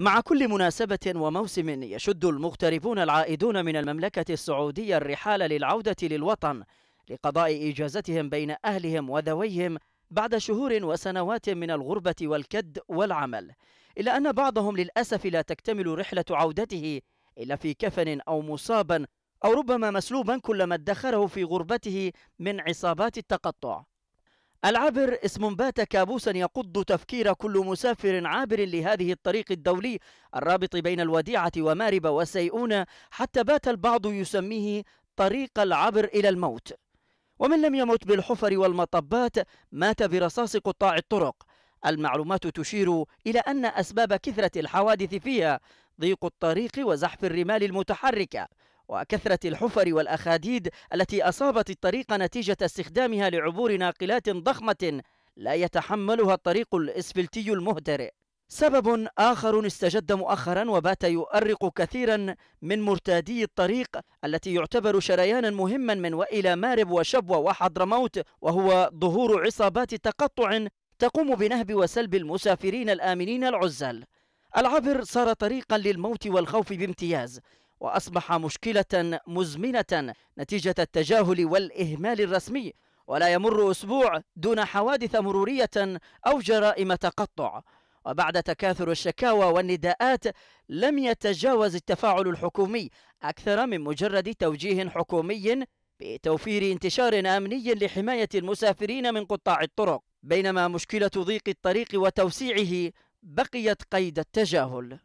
مع كل مناسبة وموسم يشد المغتربون العائدون من المملكة السعودية الرحال للعودة للوطن لقضاء إجازتهم بين أهلهم وذويهم بعد شهور وسنوات من الغربة والكد والعمل إلا أن بعضهم للأسف لا تكتمل رحلة عودته إلا في كفن أو مصابا أو ربما مسلوبا كل ما ادخره في غربته من عصابات التقطع العابر اسم بات كابوسا يقض تفكير كل مسافر عابر لهذه الطريق الدولي الرابط بين الوديعة ومارب وسيئون حتى بات البعض يسميه طريق العبر إلى الموت ومن لم يمت بالحفر والمطبات مات برصاص قطاع الطرق المعلومات تشير إلى أن أسباب كثرة الحوادث فيها ضيق الطريق وزحف الرمال المتحركة وكثرة الحفر والأخاديد التي أصابت الطريق نتيجة استخدامها لعبور ناقلات ضخمة لا يتحملها الطريق الإسفلتي المهترئ سبب آخر استجد مؤخرا وبات يؤرق كثيرا من مرتادي الطريق التي يعتبر شريانا مهما من وإلى مارب وشبوة وحضرموت وهو ظهور عصابات تقطع تقوم بنهب وسلب المسافرين الآمنين العزل العبر صار طريقا للموت والخوف بامتياز وأصبح مشكلة مزمنة نتيجة التجاهل والإهمال الرسمي ولا يمر أسبوع دون حوادث مرورية أو جرائم تقطع وبعد تكاثر الشكاوى والنداءات لم يتجاوز التفاعل الحكومي أكثر من مجرد توجيه حكومي بتوفير انتشار أمني لحماية المسافرين من قطاع الطرق بينما مشكلة ضيق الطريق وتوسيعه بقيت قيد التجاهل